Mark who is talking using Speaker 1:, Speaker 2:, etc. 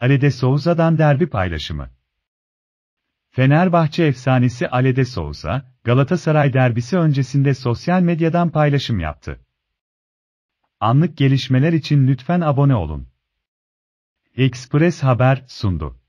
Speaker 1: Alede Souza'dan derbi paylaşımı. Fenerbahçe efsanesi Alede Souza, Galatasaray derbisi öncesinde sosyal medyadan paylaşım yaptı. Anlık gelişmeler için lütfen abone olun.
Speaker 2: Express Haber sundu.